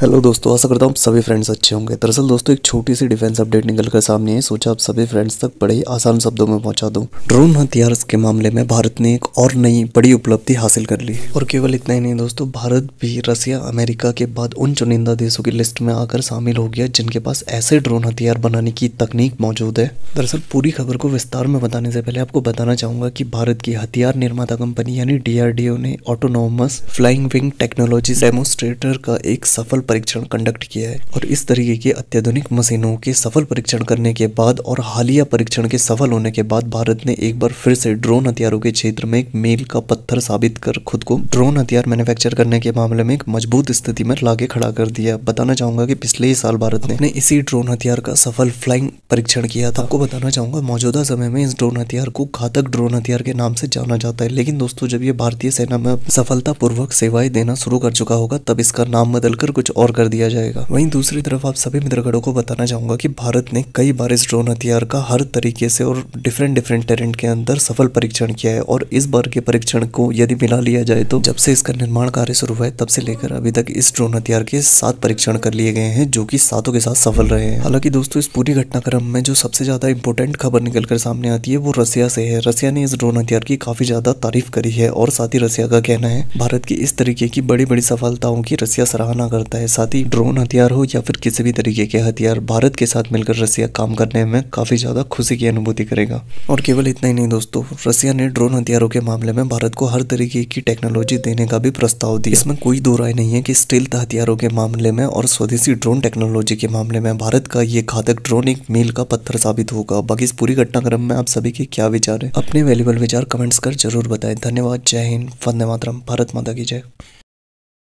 hello दोस्तों आशा करता हूँ सभी फ्रेंड्स अच्छे होंगे दरअसल दोस्तों एक छोटी सी डिफेंस अपडेट निकल कर सामने है सोचा आप सभी फ्रेंड्स तक बड़े ही आसान शब्दों में पहुंचा दूं ड्रोन हथियार के मामले में भारत ने एक और नई बड़ी उपलब्धि हासिल कर ली और केवल इतना ही नहीं दोस्तों भारत भी रसिया अमेरिका के बाद उन चुनिंदा देशों की लिस्ट में आकर शामिल हो गया जिनके पास ऐसे ड्रोन हथियार बनाने की तकनीक मौजूद है दरअसल पूरी खबर को विस्तार में बताने से पहले आपको बताना चाहूंगा की भारत की हथियार निर्माता कंपनी यानी डी ने autonomous flying wing technology demonstrator का एक सफल परीक्षण कंडक्ट किया है और इस तरीके की अत्याधुनिक मशीनों के सफल परीक्षण करने के बाद और हालिया परीक्षण के सफल होने के बाद भारत ने एक बार फिर से ड्रोन हथियारों के क्षेत्र में एक मील का पत्थर साबित कर खुद को ड्रोन हथियार मैन्युफैक्चर करने के मामले में एक मजबूत स्थिति में लागे खड़ा कर दिया बताना चाहूंगा की पिछले ही साल भारत ने इसी ड्रोन हथियार का सफल फ्लाइंग परीक्षण किया था आपको बताना चाहूंगा मौजूदा समय में इस ड्रोन हथियार को घातक ड्रोन हथियार के नाम से जाना जाता है लेकिन दोस्तों जब ये भारतीय सेना में सफलता पूर्वक सेवाएं देना शुरू कर चुका होगा तब इसका नाम बदलकर कुछ और कर दिया जाएगा वहीं दूसरी तरफ आप सभी मित्रगढ़ों को बताना चाहूंगा कि भारत ने कई बार इस ड्रोन हथियार का हर तरीके से और डिफरेंट डिफरेंट टेरेंट के अंदर सफल परीक्षण किया है और इस बार के परीक्षण को यदि मिला लिया जाए तो जब से इसका निर्माण कार्य शुरू हुआ है तब से लेकर अभी तक इस ड्रोन हथियार के सात परीक्षण कर लिए गए हैं जो की सातों के साथ सफल रहे हैं हालांकि दोस्तों इस पूरी घटनाक्रम में जो सबसे ज्यादा इंपोर्टेंट खबर निकलकर सामने आती है वो रसिया से है रसिया ने इस ड्रोन हथियार की काफी ज्यादा तारीफ करी है और साथ ही रसिया का कहना है भारत की इस तरीके की बड़ी बड़ी सफलताओं की रसिया सराहना करता है साथ ही ड्रोन हथियार हो या फिर किसी भी तरीके के हथियार भारत के साथ मिलकर रसिया काम करने में काफी ज्यादा खुशी की अनुभूति करेगा और केवल इतना ही नहीं दोस्तों रसिया ने ड्रोन हथियारों के मामले में भारत को हर तरीके की टेक्नोलॉजी देने का भी प्रस्ताव दिया इसमें कोई दो राय नहीं है की स्टेल्थ हथियारों के मामले में और स्वदेशी ड्रोन टेक्नोलॉजी के मामले में भारत का ये घातक ड्रोन एक मील का पत्थर साबित होगा बाकी इस पूरी घटनाक्रम में आप सभी के क्या विचार है अपने अवेलेबल विचार कमेंट्स कर जरूर बताए धन्यवाद जय हिंद वंदे मातरम भारत माता की जय